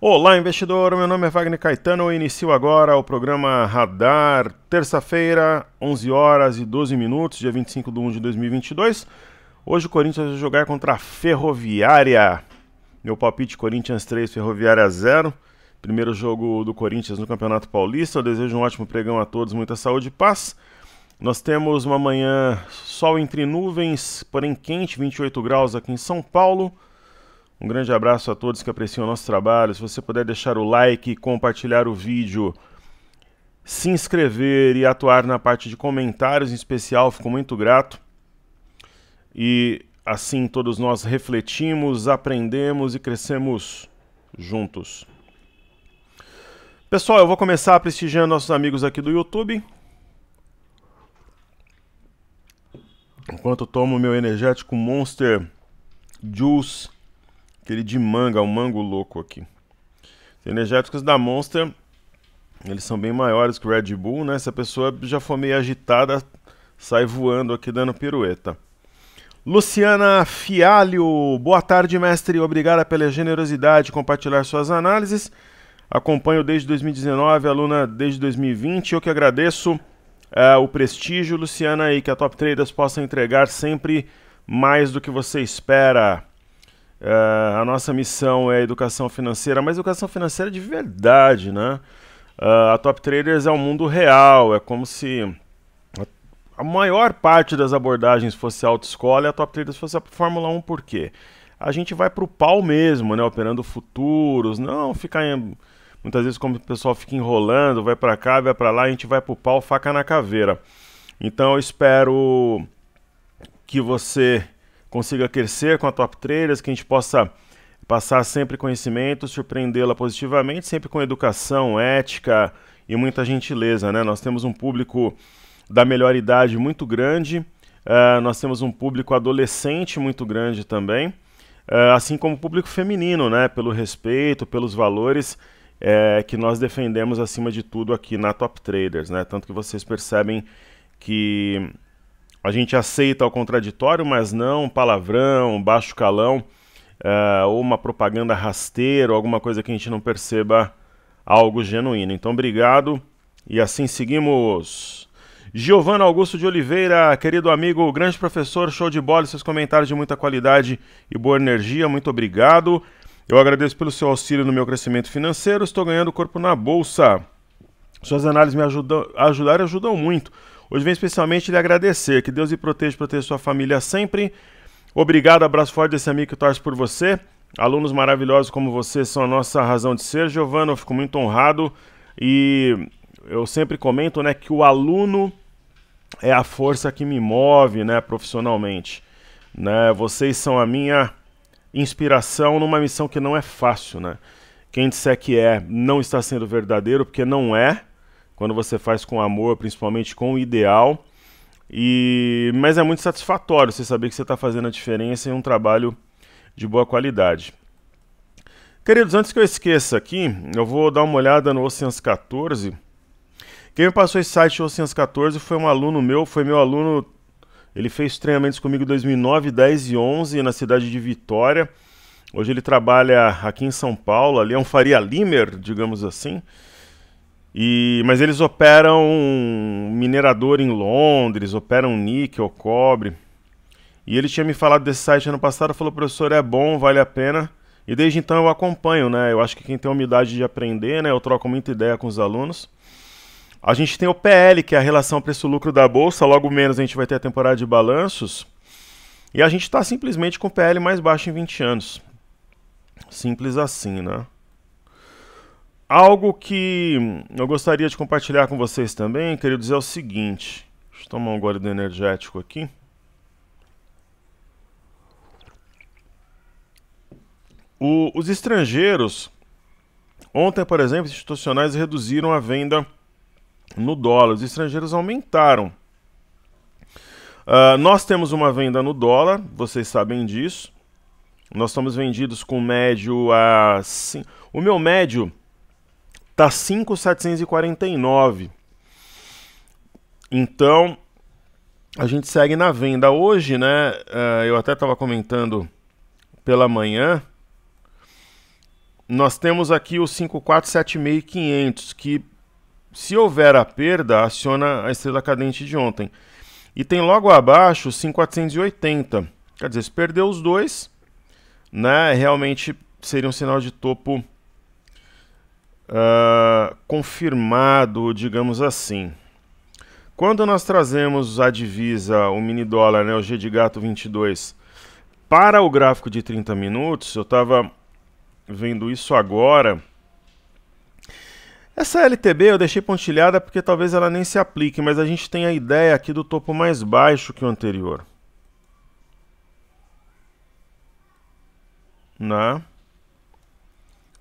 Olá, investidor. Meu nome é Wagner Caetano e inicio agora o programa Radar, terça-feira, 11 horas e 12 minutos, dia 25 de 1 de 2022. Hoje o Corinthians vai jogar contra a Ferroviária. Meu palpite: Corinthians 3, Ferroviária 0. Primeiro jogo do Corinthians no Campeonato Paulista. Eu desejo um ótimo pregão a todos, muita saúde e paz. Nós temos uma manhã sol entre nuvens, porém quente, 28 graus aqui em São Paulo. Um grande abraço a todos que apreciam o nosso trabalho. Se você puder deixar o like, compartilhar o vídeo, se inscrever e atuar na parte de comentários em especial, fico muito grato. E assim todos nós refletimos, aprendemos e crescemos juntos. Pessoal, eu vou começar prestigiando nossos amigos aqui do YouTube. Enquanto tomo meu energético Monster Juice Aquele de manga, um mango louco aqui. Os energéticos da Monster, eles são bem maiores que o Red Bull, né? Se a pessoa já for meio agitada, sai voando aqui dando pirueta. Luciana Fialho, boa tarde, mestre. Obrigada pela generosidade de compartilhar suas análises. Acompanho desde 2019, aluna desde 2020. Eu que agradeço uh, o prestígio, Luciana, e que a Top Traders possa entregar sempre mais do que você espera. É, a nossa missão é educação financeira, mas educação financeira é de verdade, né? Uh, a Top Traders é um mundo real, é como se a maior parte das abordagens fosse autoescola e a Top Traders fosse a Fórmula 1, por quê? A gente vai para o pau mesmo, né? Operando futuros, não ficar em... Muitas vezes como o pessoal fica enrolando, vai para cá, vai para lá, a gente vai para o pau, faca na caveira. Então eu espero que você consiga crescer com a Top Traders, que a gente possa passar sempre conhecimento, surpreendê-la positivamente, sempre com educação, ética e muita gentileza, né? Nós temos um público da melhor idade muito grande, uh, nós temos um público adolescente muito grande também, uh, assim como o público feminino, né? Pelo respeito, pelos valores é, que nós defendemos acima de tudo aqui na Top Traders, né? Tanto que vocês percebem que a gente aceita o contraditório, mas não palavrão, baixo calão, uh, ou uma propaganda rasteira, ou alguma coisa que a gente não perceba algo genuíno. Então, obrigado e assim seguimos. Giovano Augusto de Oliveira, querido amigo, grande professor, show de bola, seus comentários de muita qualidade e boa energia, muito obrigado. Eu agradeço pelo seu auxílio no meu crescimento financeiro, estou ganhando corpo na bolsa. Suas análises me ajudam, ajudaram e ajudam muito. Hoje vem especialmente lhe agradecer. Que Deus lhe proteja, proteja sua família sempre. Obrigado, abraço forte desse amigo que torce por você. Alunos maravilhosos como você são a nossa razão de ser. Giovana, eu fico muito honrado e eu sempre comento, né, que o aluno é a força que me move, né, profissionalmente. Né? Vocês são a minha inspiração numa missão que não é fácil, né? Quem disser que é, não está sendo verdadeiro, porque não é quando você faz com amor, principalmente com o ideal. E mas é muito satisfatório você saber que você está fazendo a diferença em um trabalho de boa qualidade. Queridos, antes que eu esqueça aqui, eu vou dar uma olhada no Oceans 14. Quem me passou esse site Oceans 14 foi um aluno meu, foi meu aluno. Ele fez treinamentos comigo em 2009, 10 e 11 na cidade de Vitória. Hoje ele trabalha aqui em São Paulo, ali é um Faria Limer, digamos assim. E, mas eles operam minerador em Londres, operam níquel, cobre. E ele tinha me falado desse site ano passado, falou, professor, é bom, vale a pena. E desde então eu acompanho, né? Eu acho que quem tem a humildade de aprender, né? Eu troco muita ideia com os alunos. A gente tem o PL, que é a relação preço-lucro da Bolsa. Logo menos a gente vai ter a temporada de balanços. E a gente está simplesmente com o PL mais baixo em 20 anos. Simples assim, né? Algo que eu gostaria de compartilhar com vocês também, queria dizer é o seguinte. Deixa eu tomar um gole do energético aqui. O, os estrangeiros, ontem, por exemplo, institucionais reduziram a venda no dólar. Os estrangeiros aumentaram. Uh, nós temos uma venda no dólar, vocês sabem disso. Nós estamos vendidos com médio a. o meu médio tá 5,749. Então, a gente segue na venda. Hoje, né, eh, eu até estava comentando pela manhã, nós temos aqui o 5476500, que se houver a perda, aciona a estrela cadente de ontem. E tem logo abaixo o 5480. Quer dizer, se perder os dois, né, realmente seria um sinal de topo uh, confirmado, digamos assim. Quando nós trazemos a divisa, o mini dólar, né, o G de gato 22, para o gráfico de 30 minutos, eu estava vendo isso agora. Essa LTB eu deixei pontilhada porque talvez ela nem se aplique, mas a gente tem a ideia aqui do topo mais baixo que o anterior. Né?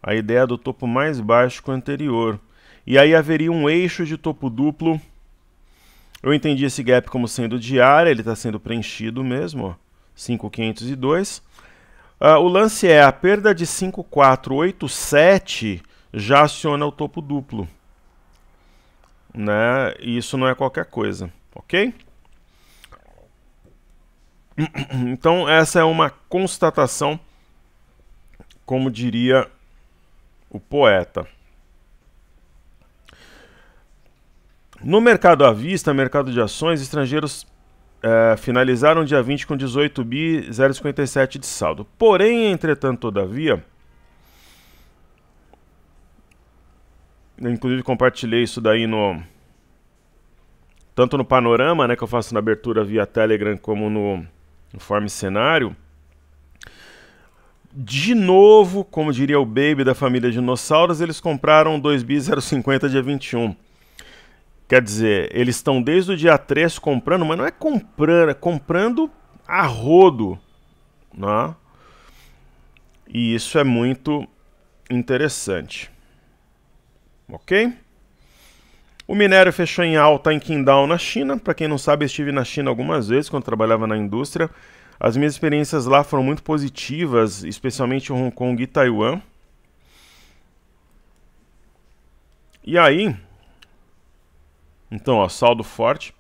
a ideia do topo mais baixo que o anterior. E aí haveria um eixo de topo duplo. Eu entendi esse gap como sendo de área, ele está sendo preenchido mesmo, 5,502. Uh, ah, o lance é a perda de 5,487 já aciona o topo duplo. Né? E isso não é qualquer coisa, ok? Então, essa é uma constatação, como diria o poeta. No mercado à vista, mercado de ações, estrangeiros é, finalizaram dia 20 com 18 bi 0,57 de saldo. Porém, entretanto, todavia, eu inclusive compartilhei isso daí no tanto no panorama, né, que eu faço na abertura via Telegram, como no, no Forme Cenário. De novo, como diria o Baby da família Dinossauros, eles compraram 2B050 dia 21. Quer dizer, eles estão desde o dia 3 comprando, mas não é comprando, é comprando a rodo. Né? E isso é muito interessante. Ok? O minério fechou em alta em Qingdao, na China. Para quem não sabe, estive na China algumas vezes quando trabalhava na indústria. As minhas experiências lá foram muito positivas, especialmente em Hong Kong e Taiwan. E aí, então, ó, saldo forte.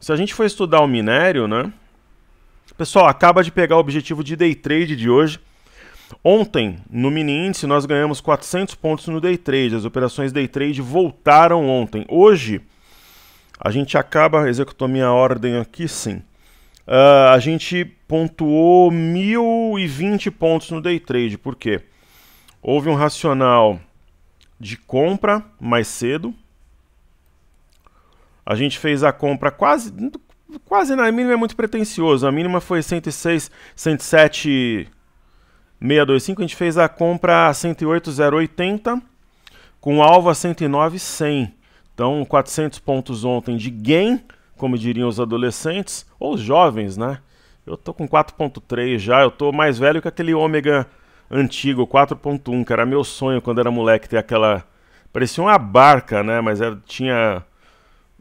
Se a gente for estudar o minério, né? Pessoal, acaba de pegar o objetivo de day trade de hoje. Ontem, no mini índice, nós ganhamos 400 pontos no day trade. As operações day trade voltaram ontem. Hoje, a gente acaba, executou minha ordem aqui, sim. Uh, a gente pontuou 1.020 pontos no day trade, por quê? Houve um racional de compra mais cedo. A gente fez a compra quase quase na mínima é muito pretencioso. A mínima foi 106, 107 625, a gente fez a compra 108,080 com alvo a 109,100. Então, 400 pontos ontem de gain como diriam os adolescentes, ou os jovens, né? Eu tô com 4.3 já, eu tô mais velho que aquele ômega antigo, 4.1, que era meu sonho quando era moleque, ter aquela... Parecia uma barca, né? Mas era, tinha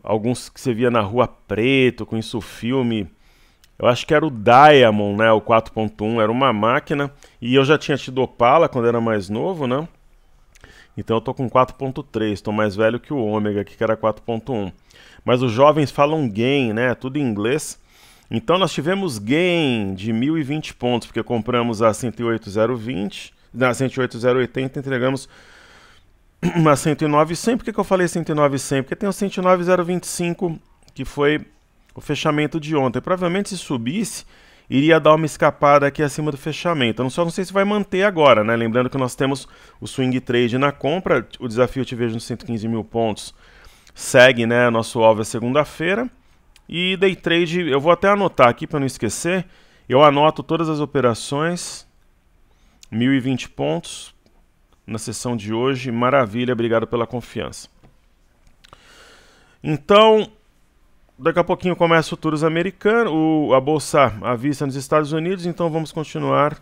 alguns que você via na rua preto, com isso filme... Eu acho que era o Diamond, né? O 4.1 era uma máquina. E eu já tinha tido Opala quando era mais novo, né? Então eu tô com 4.3, tô mais velho que o Ômega aqui, que era 4.1 mas os jovens falam gain, né? Tudo em inglês. Então nós tivemos gain de 1020 pontos, porque compramos a 108,020, na 108,080 entregamos uma 109,100. Por que, que eu falei 109,100? Porque tem o 109,025, que foi o fechamento de ontem. Provavelmente se subisse, iria dar uma escapada aqui acima do fechamento. Eu só não sei se vai manter agora, né? Lembrando que nós temos o swing trade na compra, o desafio eu te vejo nos 115 mil pontos segue, né? Nosso alvo é segunda-feira. E day trade, eu vou até anotar aqui para não esquecer. Eu anoto todas as operações, 1020 pontos na sessão de hoje. Maravilha, obrigado pela confiança. Então, daqui a pouquinho começa o futuros americano, o, a bolsa à vista nos Estados Unidos, então vamos continuar.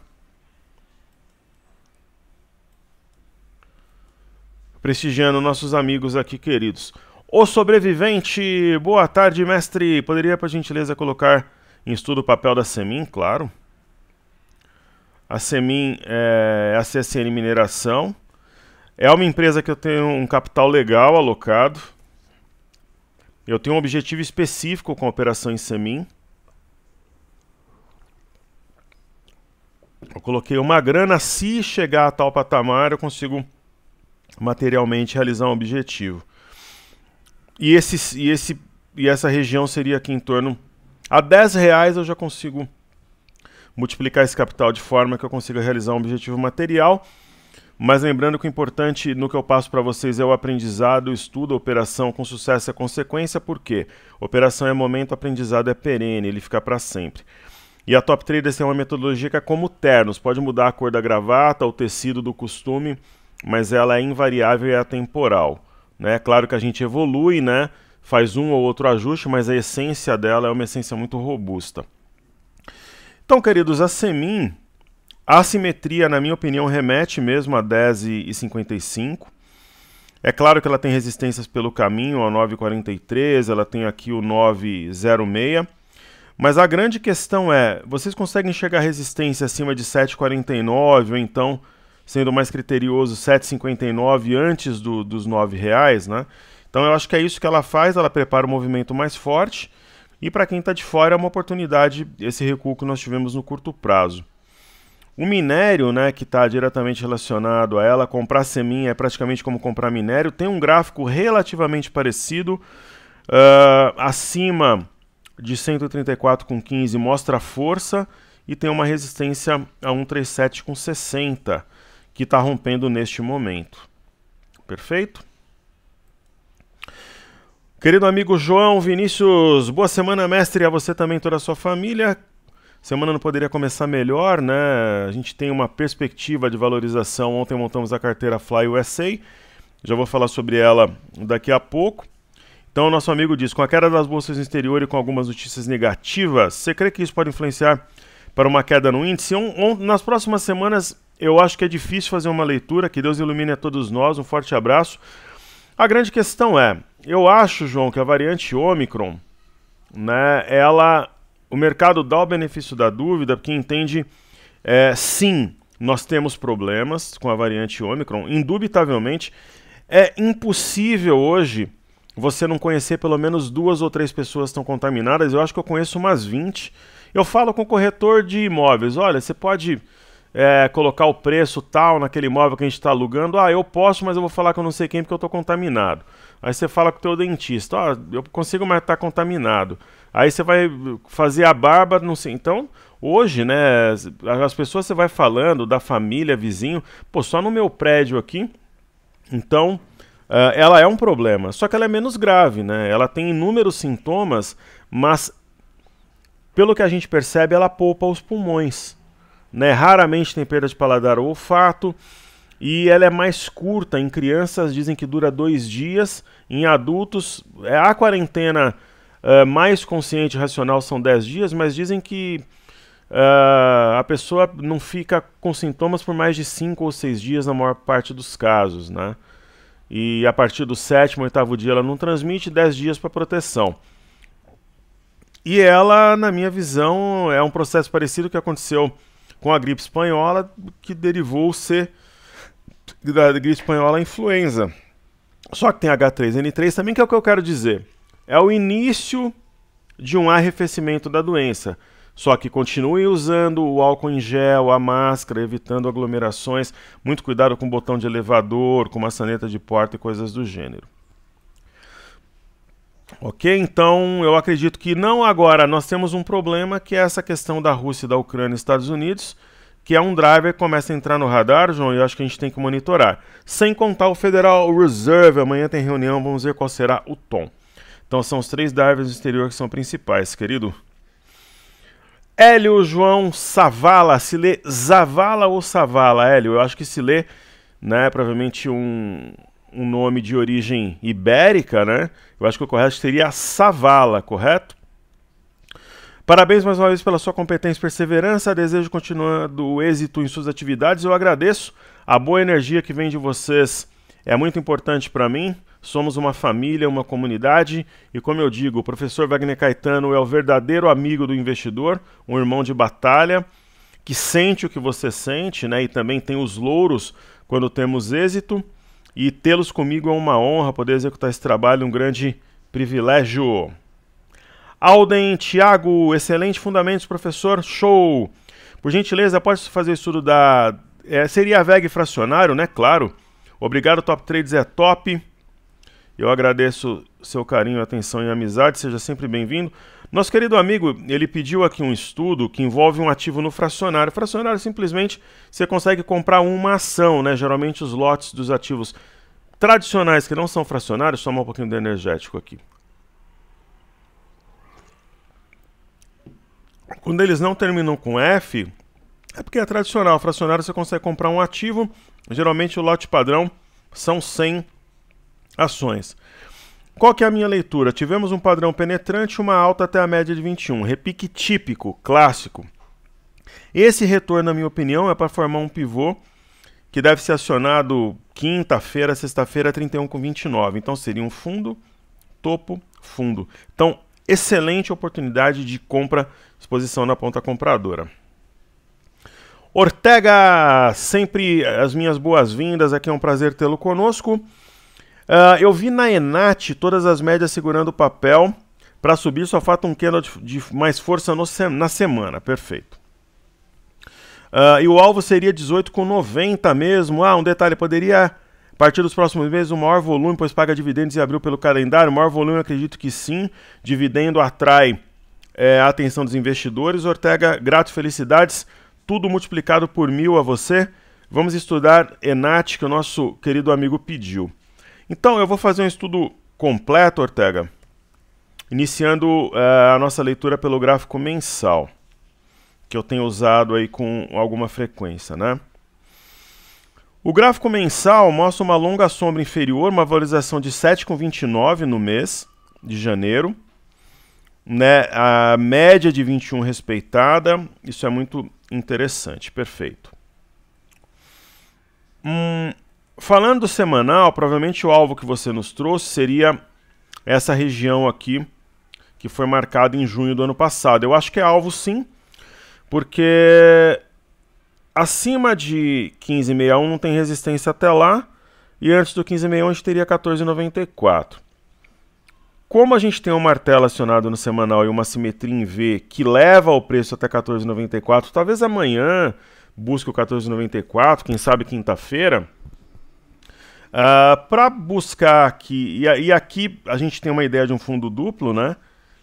Prestigiando nossos amigos aqui queridos. O sobrevivente, boa tarde, mestre. Poderia, por gentileza, colocar em estudo o papel da Semin? Claro. A Semin eh, é a CSN Mineração. É uma empresa que eu tenho um capital legal alocado. Eu tenho um objetivo específico com a operação em Semin. Eu coloquei uma grana, se chegar a tal patamar, eu consigo materialmente realizar um objetivo. E, esse, e, esse, e essa região seria aqui em torno. A 10 reais eu já consigo multiplicar esse capital de forma que eu consiga realizar um objetivo material. Mas lembrando que o importante no que eu passo para vocês é o aprendizado, o estudo, a operação com sucesso é consequência, porque operação é momento, aprendizado é perene, ele fica para sempre. E a Top Traders tem uma metodologia que é como ternos, pode mudar a cor da gravata, o tecido do costume, mas ela é invariável e é atemporal. Né? Claro que a gente evolui, né? faz um ou outro ajuste, mas a essência dela é uma essência muito robusta. Então, queridos, a Semin, a assimetria, na minha opinião, remete mesmo a 10,55. É claro que ela tem resistências pelo caminho, a 9,43, ela tem aqui o 9,06. Mas a grande questão é, vocês conseguem chegar resistência acima de 7,49 ou então sendo mais criterioso, 7,59 antes do, dos R$ reais, né? Então eu acho que é isso que ela faz, ela prepara o um movimento mais forte e para quem está de fora é uma oportunidade esse recuo que nós tivemos no curto prazo. O minério, né, que está diretamente relacionado a ela, comprar seminha é praticamente como comprar minério, tem um gráfico relativamente parecido, uh, acima de 134,15 mostra força e tem uma resistência a 137,60 que está rompendo neste momento. Perfeito? Querido amigo João Vinícius, boa semana, mestre, a você também, toda a sua família. Semana não poderia começar melhor, né? A gente tem uma perspectiva de valorização. Ontem montamos a carteira Fly USA, já vou falar sobre ela daqui a pouco. Então, nosso amigo diz: com a queda das bolsas no exterior e com algumas notícias negativas, você crê que isso pode influenciar para uma queda no índice? Um, um, nas próximas semanas, eu acho que é difícil fazer uma leitura. Que Deus ilumine a todos nós. Um forte abraço. A grande questão é, eu acho, João, que a variante Omicron, né, ela, o mercado dá o benefício da dúvida, porque entende, é, sim, nós temos problemas com a variante Omicron, indubitavelmente. É impossível hoje você não conhecer pelo menos duas ou três pessoas que estão contaminadas. Eu acho que eu conheço umas 20. Eu falo com o corretor de imóveis: olha, você pode é, colocar o preço tal naquele imóvel que a gente está alugando. Ah, eu posso, mas eu vou falar que eu não sei quem porque eu estou contaminado. Aí você fala com o teu dentista, ó, oh, eu consigo, mas está contaminado. Aí você vai fazer a barba, não sei. Então, hoje, né, as pessoas você vai falando da família, vizinho, pô, só no meu prédio aqui. Então, uh, ela é um problema, só que ela é menos grave, né? Ela tem inúmeros sintomas, mas pelo que a gente percebe, ela poupa os pulmões né? Raramente tem perda de paladar ou olfato. E ela é mais curta, em crianças dizem que dura dois dias, em adultos, é a quarentena uh, mais consciente e racional são dez dias, mas dizem que uh, a pessoa não fica com sintomas por mais de cinco ou seis dias na maior parte dos casos, né? E a partir do sétimo, oitavo dia ela não transmite, 10 dias para proteção. E ela, na minha visão, é um processo parecido que aconteceu com a gripe espanhola, que derivou ser da gripe espanhola a influenza. Só que tem H3N3 também, que é o que eu quero dizer. É o início de um arrefecimento da doença. Só que continue usando o álcool em gel, a máscara, evitando aglomerações, muito cuidado com o botão de elevador, com maçaneta de porta e coisas do gênero. Ok, então eu acredito que não agora. Nós temos um problema que é essa questão da Rússia, da Ucrânia e Estados Unidos, que é um driver que começa a entrar no radar, João, e eu acho que a gente tem que monitorar. Sem contar o Federal Reserve, amanhã tem reunião, vamos ver qual será o tom. Então são os três drivers do exterior que são principais, querido. Hélio João Savala, se lê Zavala ou Savala, Hélio? Eu acho que se lê, né, provavelmente um, um nome de origem ibérica, né? Eu acho que o correto seria Savala, correto? Parabéns mais uma vez pela sua competência e perseverança. Desejo continuando êxito em suas atividades. Eu agradeço a boa energia que vem de vocês. É muito importante para mim. Somos uma família, uma comunidade e, como eu digo, o professor Wagner Caetano é o verdadeiro amigo do investidor, um irmão de batalha que sente o que você sente, né? E também tem os louros quando temos êxito e tê-los comigo é uma honra poder executar esse trabalho, um grande privilégio. Alden, Tiago, excelente fundamentos, professor, show! Por gentileza, pode fazer o estudo da. É, seria a VEG fracionário, né? Claro. Obrigado, Top Trades é top. Eu agradeço seu carinho, atenção e amizade, seja sempre bem-vindo. Nosso querido amigo, ele pediu aqui um estudo que envolve um ativo no fracionário. Fracionário simplesmente você consegue comprar uma ação, né? Geralmente os lotes dos ativos tradicionais que não são fracionários, tomar um pouquinho de energético aqui. Quando eles não terminam com F, é porque é tradicional. Fracionário você consegue comprar um ativo, geralmente o lote padrão são 100 ações. Qual que é a minha leitura? Tivemos um padrão penetrante, uma alta até a média de 21. Repique típico, clássico. Esse retorno, na minha opinião, é para formar um pivô que deve ser acionado quinta-feira, sexta-feira, 31 com 29. Então seria um fundo, topo, fundo. Então, excelente oportunidade de compra, exposição na ponta compradora. Ortega, sempre as minhas boas-vindas, aqui é um prazer tê-lo conosco. Uh, eu vi na Enat todas as médias segurando o papel. Para subir, só falta um candle de, de mais força se na semana. Perfeito. Uh, e o alvo seria 18,90 mesmo. Ah, um detalhe, poderia a partir dos próximos meses, o maior volume, pois paga dividendos e abriu pelo calendário. O maior volume, acredito que sim. Dividendo atrai é, a atenção dos investidores. Ortega, grato, felicidades. Tudo multiplicado por mil a você. Vamos estudar Enat, que o nosso querido amigo pediu. Então, eu vou fazer um estudo completo, Ortega, iniciando uh, a nossa leitura pelo gráfico mensal, que eu tenho usado aí com alguma frequência, né? O gráfico mensal mostra uma longa sombra inferior, uma valorização de 7,29 no mês de janeiro, né? A média de 21 respeitada, isso é muito interessante, perfeito. Hum, Falando do semanal, provavelmente o alvo que você nos trouxe seria essa região aqui, que foi marcada em junho do ano passado. Eu acho que é alvo sim, porque acima de 15,61 não tem resistência até lá, e antes do 15,61 a gente teria 14,94. Como a gente tem um martelo acionado no semanal e uma simetria em V que leva o preço até 14,94, talvez amanhã busque o 14,94, quem sabe quinta-feira, Uh, ah, para buscar aqui, e, e, aqui a gente tem uma ideia de um fundo duplo, né?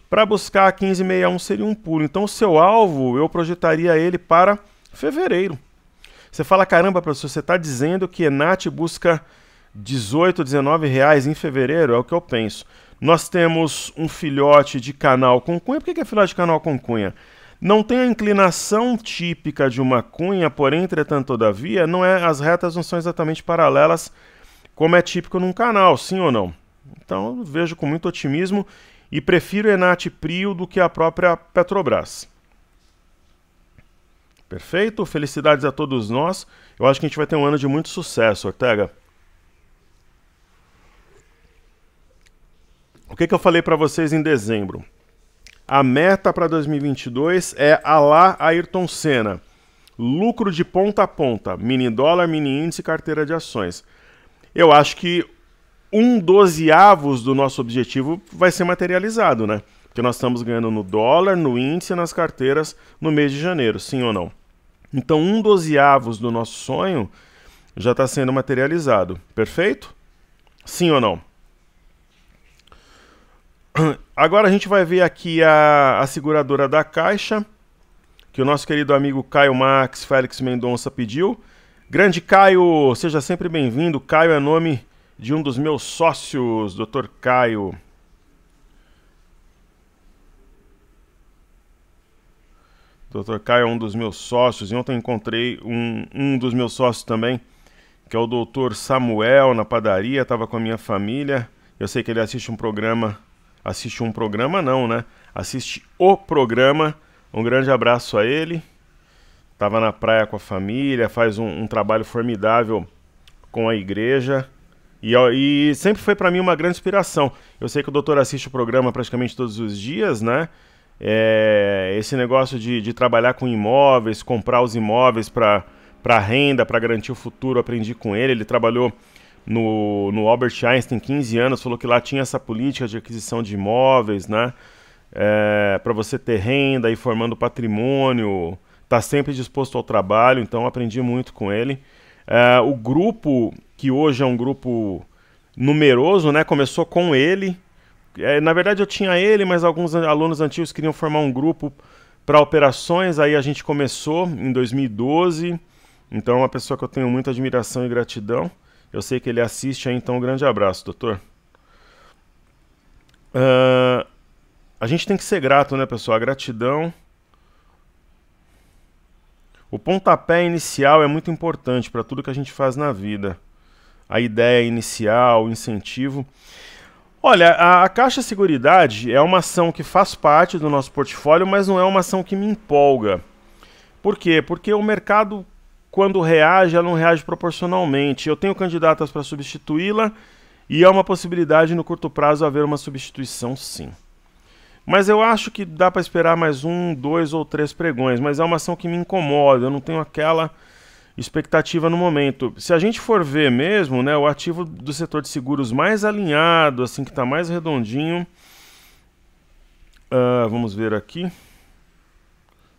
Para buscar 1561 seria um pulo. Então, o seu alvo, eu projetaria ele para fevereiro. Você fala, caramba, professor, você está dizendo que Enat busca 18, 19 reais em fevereiro? É o que eu penso. Nós temos um filhote de canal com cunha. Por que é filhote de canal com cunha? Não tem a inclinação típica de uma cunha, porém, entretanto, todavia, não é, as retas não são exatamente paralelas como é típico num canal, sim ou não? Então vejo com muito otimismo e prefiro Enat Prio do que a própria Petrobras. Perfeito, felicidades a todos nós. Eu acho que a gente vai ter um ano de muito sucesso, Ortega. O que, que eu falei para vocês em dezembro? A meta para 2022 é a lá Ayrton Senna. Lucro de ponta a ponta, mini dólar, mini índice, carteira de ações eu acho que um dozeavos do nosso objetivo vai ser materializado, né? Porque nós estamos ganhando no dólar, no índice, nas carteiras no mês de janeiro, sim ou não? Então, um dozeavos do nosso sonho já está sendo materializado, perfeito? Sim ou não? Agora a gente vai ver aqui a, a seguradora da Caixa, que o nosso querido amigo Caio Max Félix Mendonça pediu. Grande Caio, seja sempre bem-vindo. Caio é nome de um dos meus sócios, Dr. Caio. Dr. Caio é um dos meus sócios. E ontem encontrei um, um dos meus sócios também, que é o Dr. Samuel, na padaria. Estava com a minha família. Eu sei que ele assiste um programa. Assiste um programa, não, né? Assiste o programa. Um grande abraço a ele estava na praia com a família, faz um, um trabalho formidável com a igreja. E, e sempre foi para mim uma grande inspiração. Eu sei que o doutor assiste o programa praticamente todos os dias, né? É, esse negócio de, de, trabalhar com imóveis, comprar os imóveis para renda, para garantir o futuro, aprendi com ele. Ele trabalhou no, no Albert Einstein 15 anos, falou que lá tinha essa política de aquisição de imóveis, né? É, para você ter renda e formando patrimônio está sempre disposto ao trabalho, então aprendi muito com ele. Uh, o grupo, que hoje é um grupo numeroso, né, começou com ele. É, na verdade, eu tinha ele, mas alguns alunos antigos queriam formar um grupo para operações, aí a gente começou em 2012. Então, é uma pessoa que eu tenho muita admiração e gratidão. Eu sei que ele assiste aí, então um grande abraço, doutor. Uh, a gente tem que ser grato, né, pessoal? A gratidão o pontapé inicial é muito importante para tudo que a gente faz na vida. A ideia inicial, o incentivo. Olha, a, a Caixa Seguridade é uma ação que faz parte do nosso portfólio, mas não é uma ação que me empolga. Por quê? Porque o mercado, quando reage, ela não reage proporcionalmente. Eu tenho candidatas para substituí-la e é uma possibilidade no curto prazo haver uma substituição, sim. Mas eu acho que dá para esperar mais um, dois ou três pregões, mas é uma ação que me incomoda, eu não tenho aquela expectativa no momento. Se a gente for ver mesmo, né, o ativo do setor de seguros mais alinhado, assim que está mais redondinho, uh, vamos ver aqui.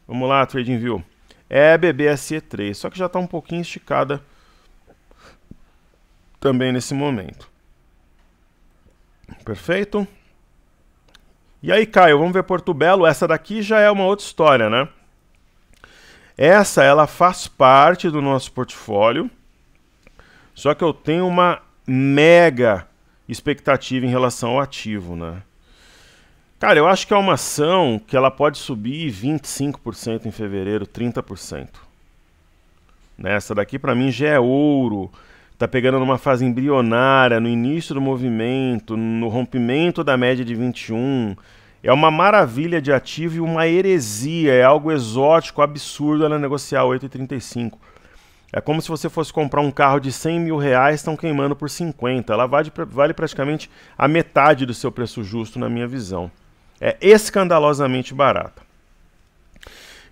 Vamos lá, TradingView. É BBSE3, só que já está um pouquinho esticada também nesse momento. Perfeito? E aí, Caio, vamos ver Porto Belo. Essa daqui já é uma outra história, né? Essa ela faz parte do nosso portfólio. Só que eu tenho uma mega expectativa em relação ao ativo, né? Cara, eu acho que é uma ação que ela pode subir 25% em fevereiro, 30%. Nessa né? daqui para mim já é ouro está pegando numa fase embrionária, no início do movimento, no rompimento da média de 21. É uma maravilha de ativo e uma heresia, é algo exótico, absurdo ela negociar 8,35. É como se você fosse comprar um carro de 100 mil reais, estão queimando por 50. Ela vale, vale praticamente a metade do seu preço justo, na minha visão. É escandalosamente barata.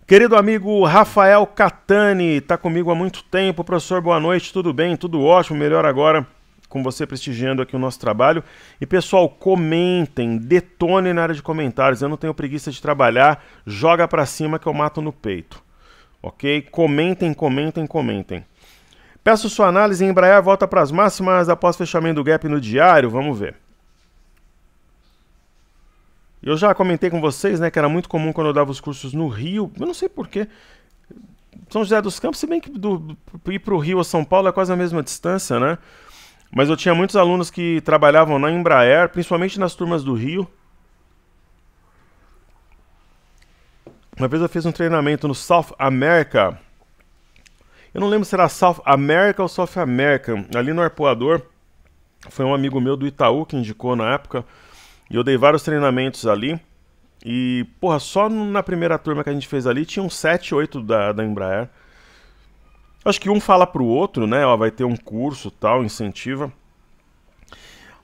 Querido amigo Rafael Catani, está comigo há muito tempo. Professor, boa noite, tudo bem? Tudo ótimo, melhor agora com você prestigiando aqui o nosso trabalho. E pessoal, comentem, detonem na área de comentários. Eu não tenho preguiça de trabalhar, joga para cima que eu mato no peito. Ok? Comentem, comentem, comentem. Peço sua análise. Embraer volta para as máximas após fechamento do gap no diário. Vamos ver. Eu já comentei com vocês, né, que era muito comum quando eu dava os cursos no Rio, eu não sei porquê. São José dos Campos, se bem que do, ir para o Rio ou São Paulo é quase a mesma distância, né? Mas eu tinha muitos alunos que trabalhavam na Embraer, principalmente nas turmas do Rio. Uma vez eu fiz um treinamento no South America. Eu não lembro se era South America ou South American. Ali no Arpoador, foi um amigo meu do Itaú que indicou na época. E eu dei vários treinamentos ali. E, porra, só na primeira turma que a gente fez ali tinha um 7, 8 da, da Embraer. Acho que um fala pro outro, né? Ó, vai ter um curso tal, incentiva.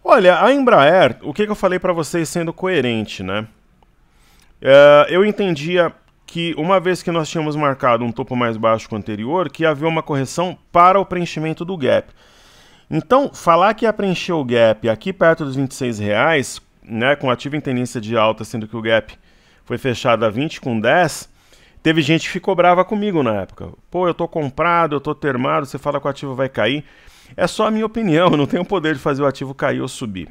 Olha, a Embraer, o que, que eu falei para vocês sendo coerente, né? É, eu entendia que uma vez que nós tínhamos marcado um topo mais baixo que o anterior, que havia uma correção para o preenchimento do gap. Então, falar que ia preencher o gap aqui perto dos 26 reais, né, com ativo em tendência de alta, sendo que o gap foi fechado a 20 com 10, teve gente que ficou brava comigo na época. Pô, eu tô comprado, eu tô termado, você fala que o ativo vai cair. É só a minha opinião, eu não tenho o poder de fazer o ativo cair ou subir.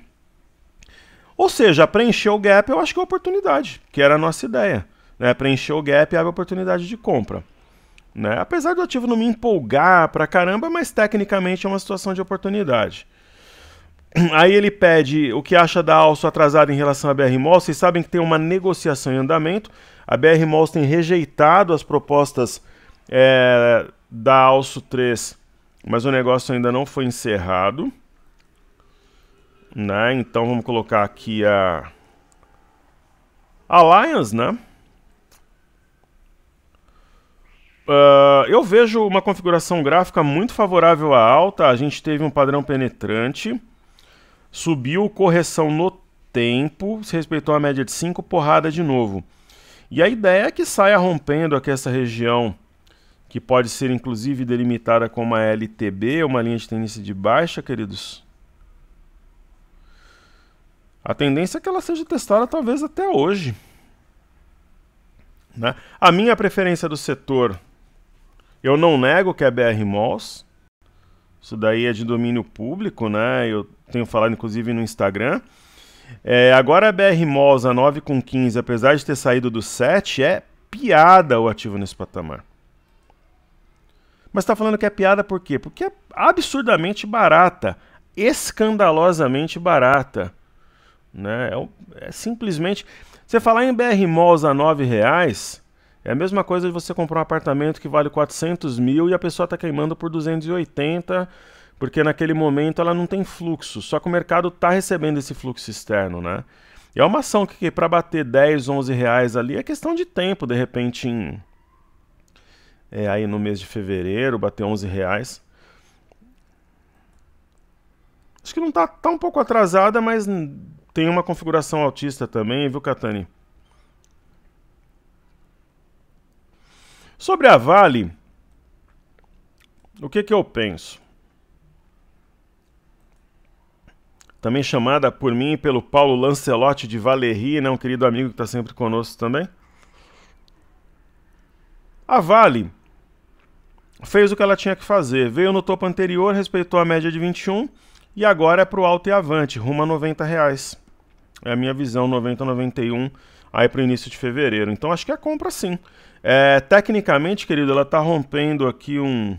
Ou seja, preencher o gap eu acho que é oportunidade, que era a nossa ideia. Né? Preencher o gap abre oportunidade de compra. Né? Apesar do ativo não me empolgar pra caramba, mas tecnicamente é uma situação de oportunidade. Aí ele pede o que acha da alça atrasada em relação à BR Malls. Vocês sabem que tem uma negociação em andamento. A BR Malls tem rejeitado as propostas é, da Alço 3, mas o negócio ainda não foi encerrado. Né? Então vamos colocar aqui a Alliance, né? Uh, eu vejo uma configuração gráfica muito favorável à alta. A gente teve um padrão penetrante. Subiu, correção no tempo, se respeitou a média de 5, porrada de novo. E a ideia é que saia rompendo aqui essa região, que pode ser inclusive delimitada como a LTB, uma linha de tendência de baixa, queridos. A tendência é que ela seja testada talvez até hoje. Né? A minha preferência do setor, eu não nego que é BR Malls, isso daí é de domínio público, né? Eu tenho falado inclusive no Instagram. É, agora a BR Mosa 9 com apesar de ter saído do 7, é piada o ativo nesse patamar. Mas está falando que é piada por quê? Porque é absurdamente barata, escandalosamente barata. Né? É, é simplesmente. Você falar em BR Malls a 9 reais, é a mesma coisa de você comprar um apartamento que vale 400 mil e a pessoa está queimando por 280, porque naquele momento ela não tem fluxo. Só que o mercado está recebendo esse fluxo externo, né? E é uma ação que, para bater 10, 11 reais ali é questão de tempo, de repente em... É, aí no mês de fevereiro, bater 11 reais. Acho que não está tá um pouco atrasada, mas tem uma configuração autista também, viu, Catani? Sobre a Vale, o que, que eu penso? Também chamada por mim e pelo Paulo Lancelotti de Valerie, né, um querido amigo que está sempre conosco também. A Vale fez o que ela tinha que fazer. Veio no topo anterior, respeitou a média de 21 e agora é para o alto e avante, rumo a 90 reais. É a minha visão, 90, 91 aí para o início de fevereiro. Então acho que é compra sim. É, tecnicamente, querido, ela está rompendo aqui um,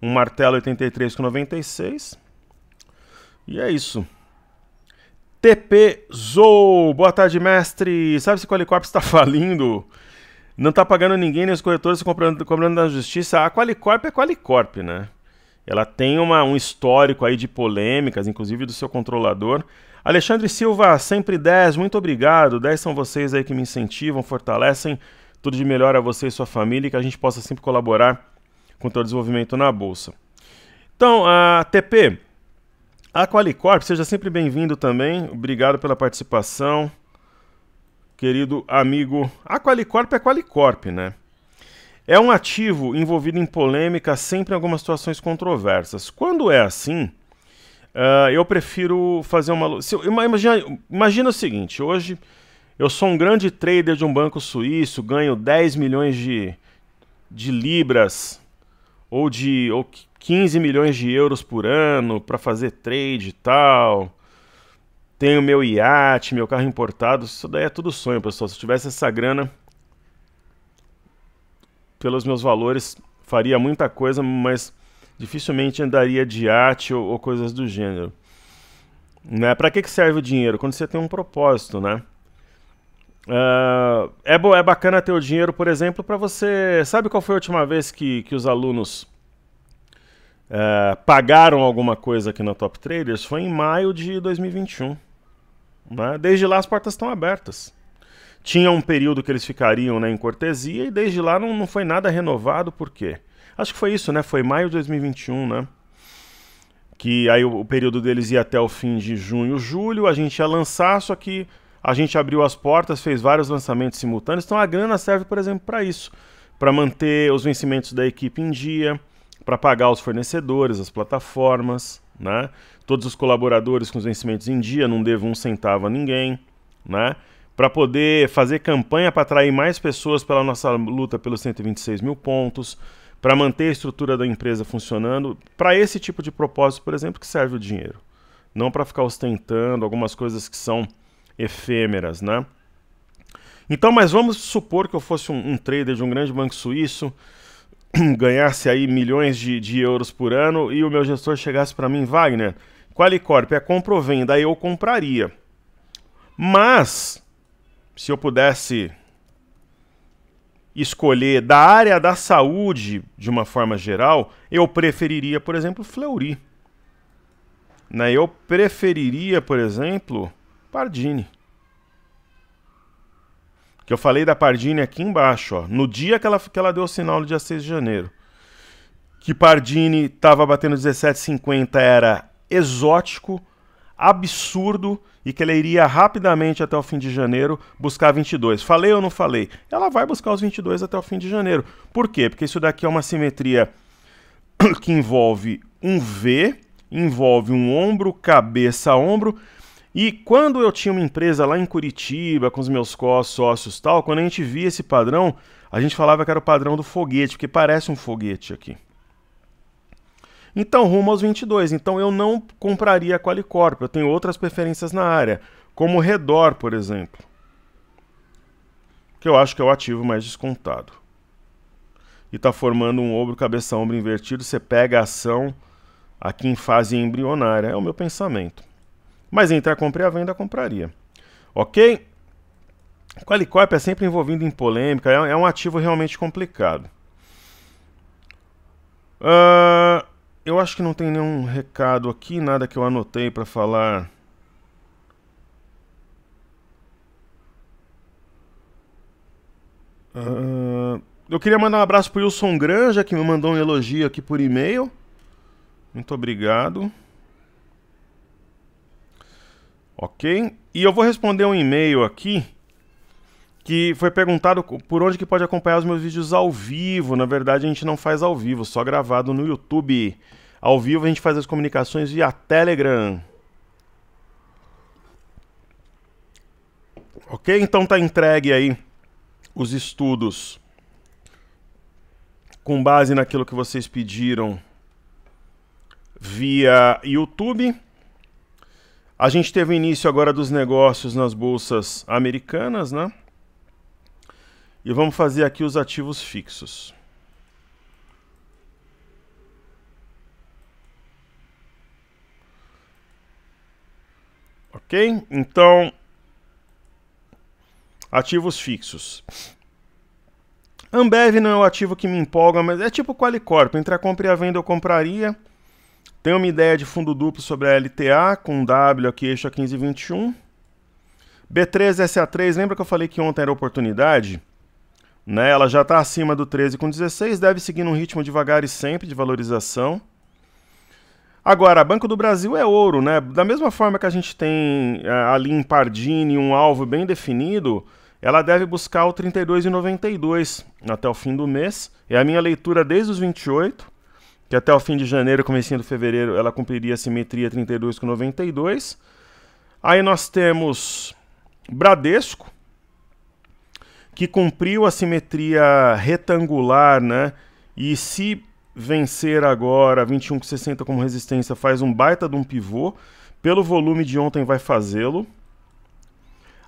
um martelo 83 com 96. E é isso. TP Zou, boa tarde, mestre. Sabe se o Qualicorp está falindo? Não está pagando ninguém, nem os corretores comprando cobrando, na da justiça. A Qualicorp é Qualicorp, né? Ela tem uma, um histórico aí de polêmicas, inclusive do seu controlador. Alexandre Silva, sempre 10, muito obrigado. 10 são vocês aí que me incentivam, fortalecem. Tudo de melhor a você e sua família e que a gente possa sempre colaborar com o teu desenvolvimento na Bolsa. Então, a TP, a Qualicorp, seja sempre bem-vindo também. Obrigado pela participação, querido amigo. A Qualicorp é Qualicorp, né? É um ativo envolvido em polêmica, sempre em algumas situações controversas. Quando é assim, Uh, eu prefiro fazer uma. Se, imagina, imagina o seguinte: hoje eu sou um grande trader de um banco suíço, ganho 10 milhões de, de libras ou de ou 15 milhões de euros por ano para fazer trade e tal. Tenho meu iate, meu carro importado. Isso daí é tudo sonho, pessoal. Se eu tivesse essa grana, pelos meus valores, faria muita coisa, mas dificilmente andaria de iate ou, ou coisas do gênero. Né? Para que, que serve o dinheiro? Quando você tem um propósito, né? Uh, é, bo é bacana ter o dinheiro, por exemplo, para você. Sabe qual foi a última vez que, que os alunos uh, pagaram alguma coisa aqui na Top Traders? Foi em maio de 2021. Né? Desde lá as portas estão abertas. Tinha um período que eles ficariam né, em cortesia e desde lá não, não foi nada renovado, por quê? Acho que foi isso, né? Foi maio de 2021, né? Que aí o, o período deles ia até o fim de junho, julho, a gente ia lançar, só que a gente abriu as portas, fez vários lançamentos simultâneos. Então a grana serve, por exemplo, para isso, para manter os vencimentos da equipe em dia, para pagar os fornecedores, as plataformas, né? Todos os colaboradores com os vencimentos em dia, não devo um centavo a ninguém, né? Para poder fazer campanha para atrair mais pessoas pela nossa luta pelos 126 mil pontos, para manter a estrutura da empresa funcionando, para esse tipo de propósito, por exemplo, que serve o dinheiro. Não para ficar ostentando algumas coisas que são efêmeras, né? Então, mas vamos supor que eu fosse um, um trader de um grande banco suíço, ganhasse aí milhões de, de euros por ano e o meu gestor chegasse para mim, Wagner, Qualicorp é compra ou venda, aí eu compraria. Mas, se eu pudesse escolher da área da saúde, de uma forma geral, eu preferiria, por exemplo, Fleury. Né? Eu preferiria, por exemplo, Pardini. Que eu falei da Pardini aqui embaixo, ó, no dia que ela, que ela deu o sinal, no dia 6 de janeiro. Que Pardini estava batendo 17,50 era exótico, absurdo e que ela iria rapidamente até o fim de janeiro buscar 22. Falei ou não falei? Ela vai buscar os 22 até o fim de janeiro. Por quê? Porque isso daqui é uma simetria que envolve um V, envolve um ombro, cabeça, ombro. E quando eu tinha uma empresa lá em Curitiba com os meus sócios tal, quando a gente via esse padrão, a gente falava que era o padrão do foguete, porque parece um foguete aqui. Então, rumo aos 22. Então, eu não compraria a Qualicorp. Eu tenho outras preferências na área, como o Redor, por exemplo, que eu acho que é o ativo mais descontado. E está formando um ombro, cabeça, ombro invertido. Você pega a ação aqui em fase embrionária. É o meu pensamento. Mas entre a compra e a venda, compraria. Ok? Qualicorp é sempre envolvido em polêmica, é, é um ativo realmente complicado. Uh, eu acho que não tem nenhum recado aqui, nada que eu anotei para falar. Uh, eu queria mandar um abraço pro Wilson Granja, que me mandou um elogio aqui por e-mail. Muito obrigado. Ok? E eu vou responder um e-mail aqui que foi perguntado por onde que pode acompanhar os meus vídeos ao vivo. Na verdade, a gente não faz ao vivo, só gravado no YouTube. Ao vivo a gente faz as comunicações via Telegram. Ok? Então tá entregue aí os estudos com base naquilo que vocês pediram via YouTube. A gente teve o início agora dos negócios nas bolsas americanas, né? E vamos fazer aqui os ativos fixos. Ok? Então, ativos fixos. Ambev não é o ativo que me empolga, mas é tipo Qualicorp. Entre a compra e a venda eu compraria. Tenho uma ideia de fundo duplo sobre a LTA, com W aqui, eixo a 1521. B3, SA3, lembra que eu falei que ontem era oportunidade? Né? Ela já está acima do 13 com 16, deve seguir um ritmo devagar e sempre de valorização. Agora, Banco do Brasil é ouro, né? Da mesma forma que a gente tem eh, ali em Pardini um alvo bem definido, ela deve buscar o 32,92 até o fim do mês. É a minha leitura desde os 28, que até o fim de janeiro, comecinho de fevereiro, ela cumpriria a simetria 32,92. Aí nós temos Bradesco, que cumpriu a simetria retangular, né? E se vencer agora 21,60 como resistência, faz um baita de um pivô. Pelo volume de ontem vai fazê-lo.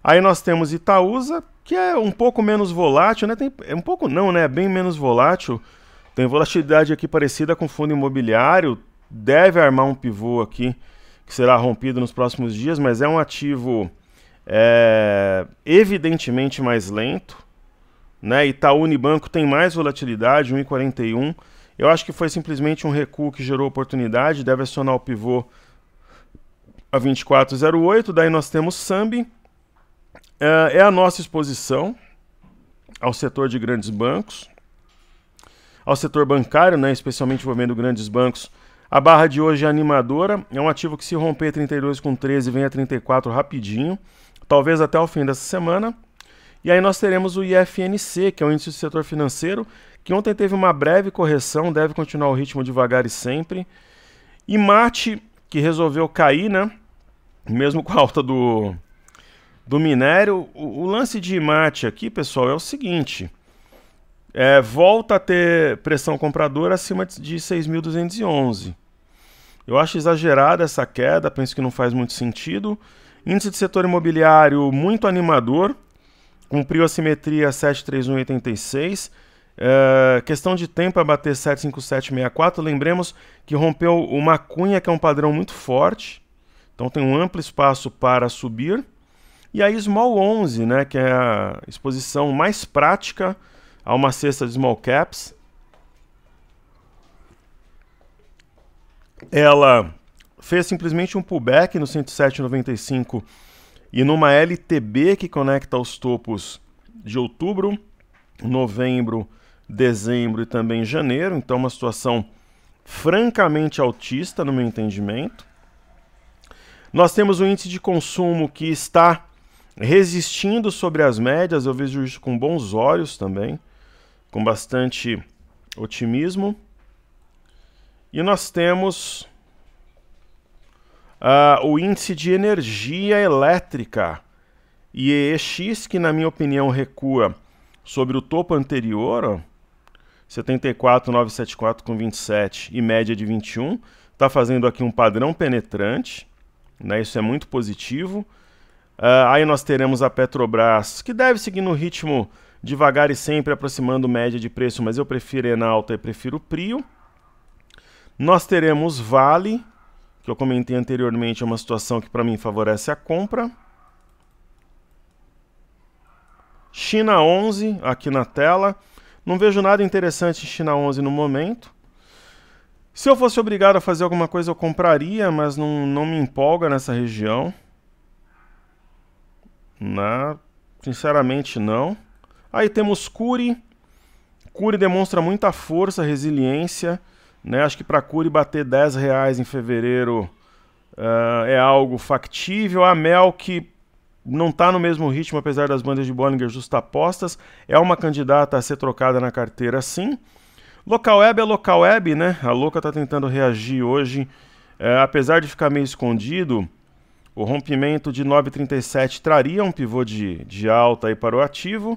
Aí nós temos Itaúsa, que é um pouco menos volátil, né? Tem, é um pouco não, né? É bem menos volátil. Tem volatilidade aqui parecida com fundo imobiliário. Deve armar um pivô aqui, que será rompido nos próximos dias, mas é um ativo é evidentemente mais lento. Né? Itaú Unibanco tem mais volatilidade, 1,41. Eu acho que foi simplesmente um recuo que gerou oportunidade, deve acionar o pivô a 24,08. Daí nós temos Sambi, é, é a nossa exposição ao setor de grandes bancos, ao setor bancário, né? especialmente envolvendo grandes bancos. A barra de hoje é animadora, é um ativo que se romper 32 com 13 vem a 34 rapidinho talvez até o fim dessa semana. E aí nós teremos o IFNC, que é o índice do setor financeiro, que ontem teve uma breve correção, deve continuar o ritmo devagar e sempre. E Marte, que resolveu cair, né? Mesmo com a alta do, do minério. O, o lance de Marte aqui, pessoal, é o seguinte. É, volta a ter pressão compradora acima de 6.211. Eu acho exagerada essa queda, penso que não faz muito sentido. Índice de setor imobiliário muito animador, cumpriu a simetria 73186. Uh, questão de tempo a bater 75764. Lembremos que rompeu uma cunha, que é um padrão muito forte. Então tem um amplo espaço para subir. E aí Small 11, né, que é a exposição mais prática a uma cesta de small caps. Ela fez simplesmente um pullback no 107,95 e numa LTB que conecta os topos de outubro, novembro, dezembro e também janeiro. Então, uma situação francamente altista, no meu entendimento. Nós temos o um índice de consumo que está resistindo sobre as médias, eu vejo isso com bons olhos também, com bastante otimismo. E nós temos uh, o índice de energia elétrica, IEX, que na minha opinião recua sobre o topo anterior, 74,974 com 27 e média de 21, está fazendo aqui um padrão penetrante, né? isso é muito positivo. Uh, aí nós teremos a Petrobras, que deve seguir no ritmo devagar e sempre aproximando média de preço, mas eu prefiro Enalta e prefiro Prio. Nós teremos Vale, que eu comentei anteriormente, é uma situação que para mim favorece a compra. China 11 aqui na tela. Não vejo nada interessante em China 11 no momento. Se eu fosse obrigado a fazer alguma coisa, eu compraria, mas não, não me empolga nessa região. Na, né? sinceramente, não. Aí temos Curi. Curi demonstra muita força, resiliência. Né? Acho que para a Cury bater 10 reais em fevereiro uh, é algo factível. A Mel, que não está no mesmo ritmo, apesar das bandas de Bollinger justapostas, é uma candidata a ser trocada na carteira, sim. Local Web é Local Web, né? A Louca está tentando reagir hoje, uh, apesar de ficar meio escondido. O rompimento de 9,37 traria um pivô de, de alta aí para o ativo.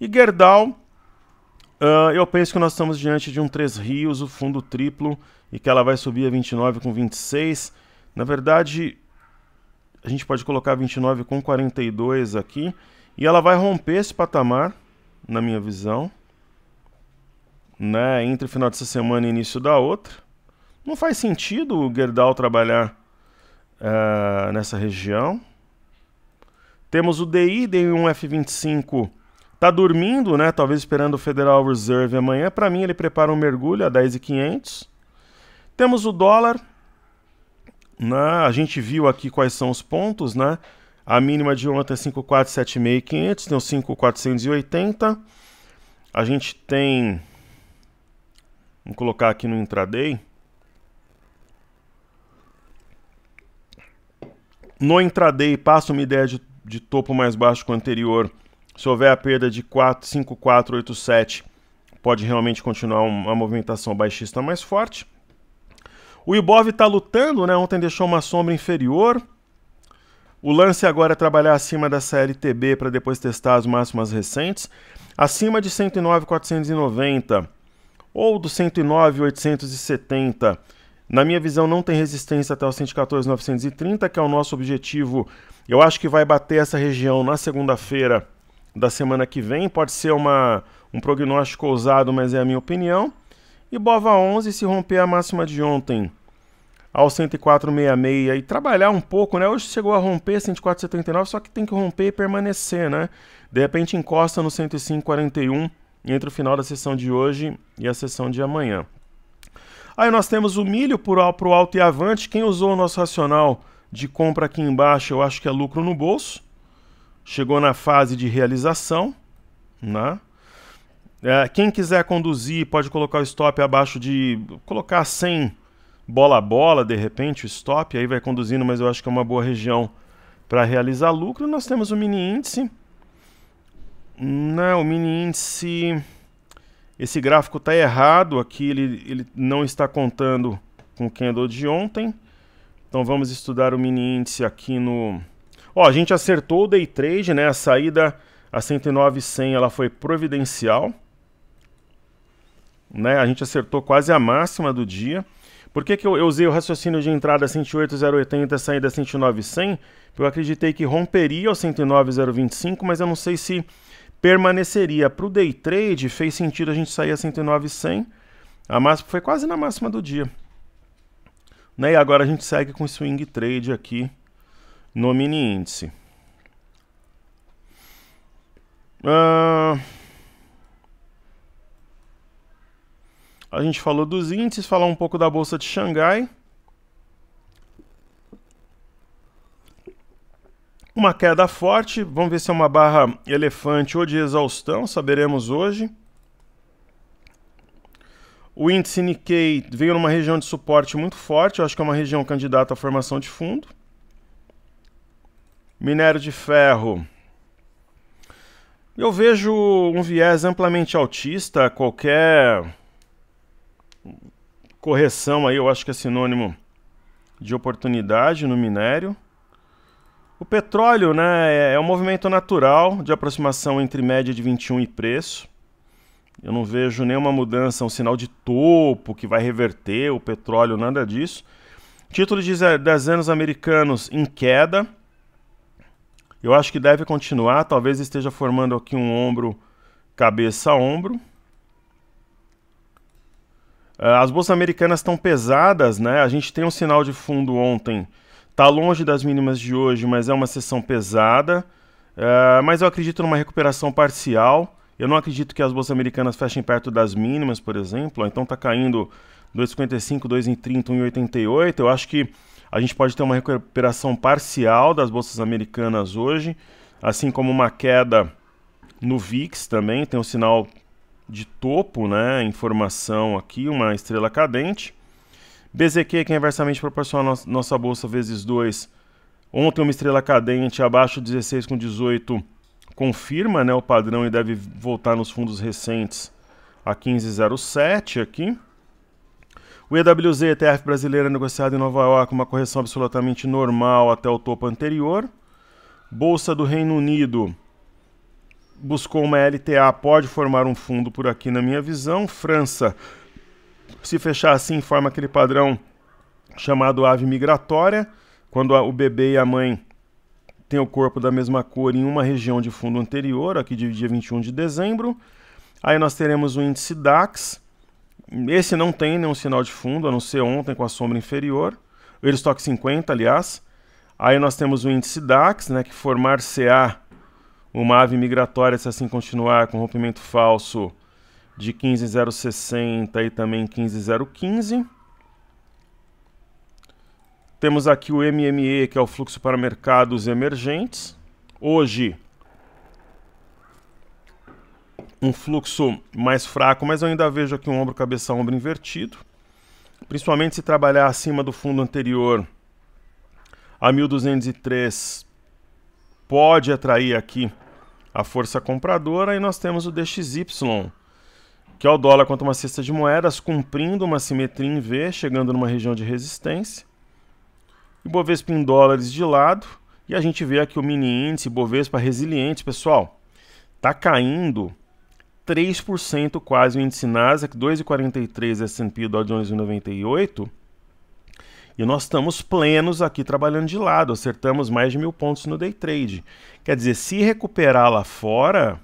E Gerdau ah, eu penso que nós estamos diante de um Três Rios, o fundo triplo, e que ela vai subir a 29 com 26. Na verdade, a gente pode colocar 29 com 42 aqui, e ela vai romper esse patamar, na minha visão, né, entre final dessa semana e início da outra. Não faz sentido o Gerdau trabalhar uh, nessa região. Temos o DI, DI1F25 Tá dormindo, né? Talvez esperando o Federal Reserve amanhã. Para mim, ele prepara um mergulho a 10,500. Temos o dólar. Né? A gente viu aqui quais são os pontos, né? A mínima de ontem é 5,476,500. Tem o 5,480. A gente tem... Vamos colocar aqui no intraday. No intraday, passa uma ideia de, de topo mais baixo que o anterior se houver a perda de 4, 5, 4, 8, 7, pode realmente continuar uma movimentação baixista mais forte. O Ibov está lutando, né? Ontem deixou uma sombra inferior. O lance agora é trabalhar acima da CLTB para depois testar as máximas recentes. Acima de 109,490 ou do 109,870. Na minha visão, não tem resistência até o 114,930, que é o nosso objetivo. Eu acho que vai bater essa região na segunda-feira da semana que vem. Pode ser uma, um prognóstico ousado, mas é a minha opinião. E Bova 11, se romper a máxima de ontem ao 104,66 e trabalhar um pouco, né? Hoje chegou a romper 104,79, só que tem que romper e permanecer, né? De repente encosta no 105,41 entre o final da sessão de hoje e a sessão de amanhã. Aí nós temos o milho para o alto e avante. Quem usou o nosso racional de compra aqui embaixo, eu acho que é lucro no bolso chegou na fase de realização. Né? É, quem quiser conduzir pode colocar o stop abaixo de. colocar 100 bola a bola, de repente, o stop, aí vai conduzindo, mas eu acho que é uma boa região para realizar lucro. Nós temos o mini índice. o mini índice. Esse gráfico está errado aqui, ele, ele não está contando com o candle de ontem. Então vamos estudar o mini índice aqui no, Ó, a gente acertou o day trade, né? A saída a 109,100 ela foi providencial. Né? A gente acertou quase a máxima do dia. Por que, que eu, eu usei o raciocínio de entrada 108,080 saída 109,100? Eu acreditei que romperia o 109,025, mas eu não sei se permaneceria. Para o day trade, fez sentido a gente sair a 109,100. A máxima foi quase na máxima do dia. Né? E agora a gente segue com swing trade aqui no mini índice. Ah, a gente falou dos índices, falar um pouco da bolsa de Xangai. Uma queda forte, vamos ver se é uma barra elefante ou de exaustão, saberemos hoje. O índice Nikkei veio numa região de suporte muito forte, eu acho que é uma região candidata à formação de fundo minério de ferro. Eu vejo um viés amplamente autista, qualquer correção aí, eu acho que é sinônimo de oportunidade no minério. O petróleo né, é, é um movimento natural de aproximação entre média de 21 e preço. Eu não vejo nenhuma mudança, um sinal de topo que vai reverter o petróleo, nada disso. Títulos de 10 anos americanos em queda. Eu acho que deve continuar, talvez esteja formando aqui um ombro cabeça a ombro. Ah, as bolsas americanas estão pesadas, né? A gente tem um sinal de fundo ontem, tá longe das mínimas de hoje, mas é uma sessão pesada. Uh, mas eu acredito numa recuperação parcial. Eu não acredito que as bolsas americanas fechem perto das mínimas, por exemplo. Então tá caindo 2,55, 2,30, 1,88. Eu acho que a gente pode ter uma recuperação parcial das bolsas americanas hoje, assim como uma queda no VIX também, tem um sinal de topo, né, informação aqui, uma estrela cadente. BZQ, que é inversamente proporcional à nossa bolsa vezes 2, ontem uma estrela cadente abaixo 16 com 18 confirma, né, o padrão e deve voltar nos fundos recentes a 1507 aqui. O EWZ ETF é brasileiro é negociado em Nova York, uma correção absolutamente normal até o topo anterior. Bolsa do Reino Unido buscou uma LTA, pode formar um fundo por aqui na minha visão. França, se fechar assim, forma aquele padrão chamado ave migratória, quando o bebê e a mãe têm o corpo da mesma cor em uma região de fundo anterior, aqui de dia 21 de dezembro. Aí nós teremos o índice DAX, esse não tem nenhum sinal de fundo, a não ser ontem com a sombra inferior. O estoque 50, aliás. Aí nós temos o índice DAX, né, que formar-se-á uma ave migratória, se assim continuar, com rompimento falso de 15,060 e também 15,015. Temos aqui o MME, que é o fluxo para mercados emergentes. Hoje, um fluxo mais fraco, mas eu ainda vejo aqui um ombro cabeça ombro invertido. Principalmente se trabalhar acima do fundo anterior a 1203 pode atrair aqui a força compradora e nós temos o DXY, que é o dólar contra uma cesta de moedas cumprindo uma simetria em V, chegando numa região de resistência. E Bovespa em dólares de lado, e a gente vê aqui o mini índice Bovespa resiliente, pessoal. está caindo 3% quase o índice Nasdaq, 2,43% S&P, Dow Jones 98. E nós estamos plenos aqui trabalhando de lado, acertamos mais de mil pontos no day trade. Quer dizer, se recuperar lá fora,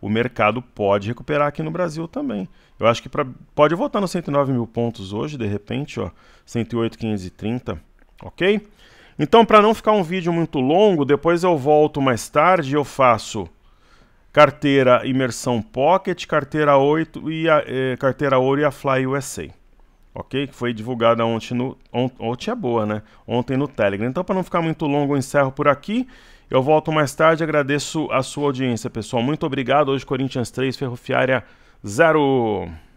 o mercado pode recuperar aqui no Brasil também. Eu acho que pra, pode voltar nos 109 mil pontos hoje, de repente, ó, 108,530, ok? Então, para não ficar um vídeo muito longo, depois eu volto mais tarde e eu faço carteira Imersão Pocket, carteira 8 e a, eh, carteira Ouro e a Fly USA. Ok? Que foi divulgada ontem no. Ont, ontem é boa, né? Ontem no Telegram. Então, para não ficar muito longo, eu encerro por aqui. Eu volto mais tarde. Agradeço a sua audiência, pessoal. Muito obrigado. Hoje, Corinthians 3, Ferroviária 0.